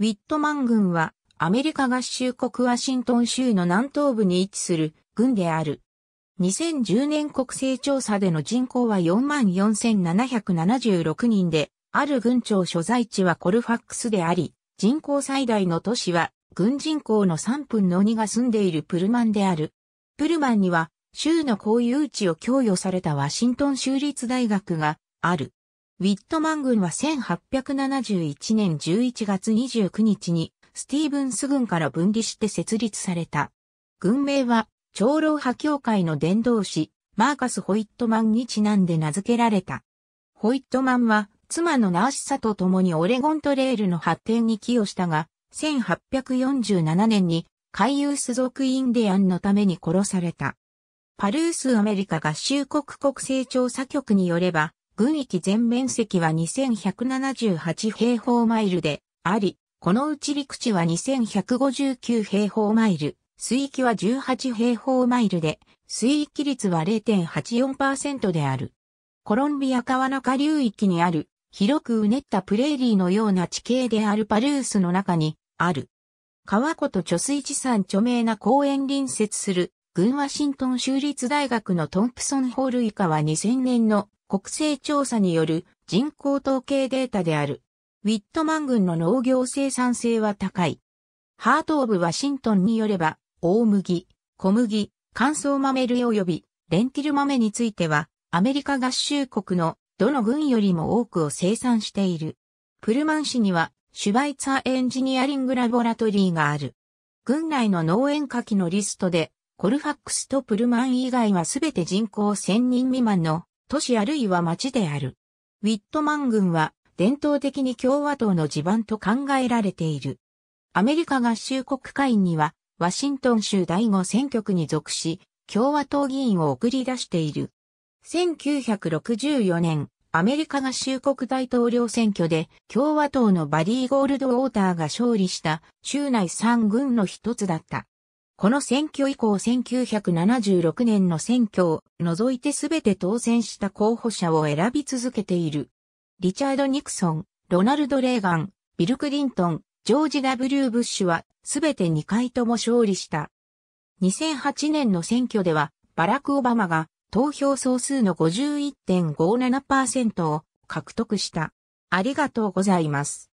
ウィットマン郡はアメリカ合衆国ワシントン州の南東部に位置する郡である。2010年国勢調査での人口は44,776人で、ある郡庁所在地はコルファックスであり、人口最大の都市は、軍人口の3分の2が住んでいるプルマンである。プルマンには、州の公有地を供与されたワシントン州立大学がある。ウィットマン軍は1871年11月29日にスティーブンス軍から分離して設立された。軍名は長老派教会の伝道師マーカス・ホイットマンにちなんで名付けられた。ホイットマンは妻のナーシサと共にオレゴントレールの発展に寄与したが、1847年に海遊ス族インディアンのために殺された。パルースアメリカ合衆国国政調査局によれば、群域全面積は2178平方マイルであり、このうち陸地は2159平方マイル、水域は18平方マイルで、水域率は0.84%である。コロンビア川中流域にある、広くうねったプレーリーのような地形であるパルースの中にある。川湖と貯水地産著名な公園隣接する、群ワシントン州立大学のトンプソンホール以下は2000年の国勢調査による人口統計データである。ウィットマン郡の農業生産性は高い。ハート・オブ・ワシントンによれば、大麦、小麦、乾燥豆類及びレンティル豆については、アメリカ合衆国のどの郡よりも多くを生産している。プルマン市には、シュバイツァーエンジニアリングラボラトリーがある。郡内の農園下記のリストで、コルファックスとプルマン以外はすべて人口1000人未満の都市あるいは町である。ウィットマン郡は伝統的に共和党の地盤と考えられている。アメリカ合衆国会にはワシントン州第5選挙区に属し、共和党議員を送り出している。1964年、アメリカ合衆国大統領選挙で共和党のバリー・ゴールドウォーターが勝利した州内3軍の一つだった。この選挙以降1976年の選挙を除いてすべて当選した候補者を選び続けている。リチャード・ニクソン、ロナルド・レーガン、ビル・クリントン、ジョージ・ W・ ブッシュはすべて2回とも勝利した。2008年の選挙ではバラク・オバマが投票総数の51.57%を獲得した。ありがとうございます。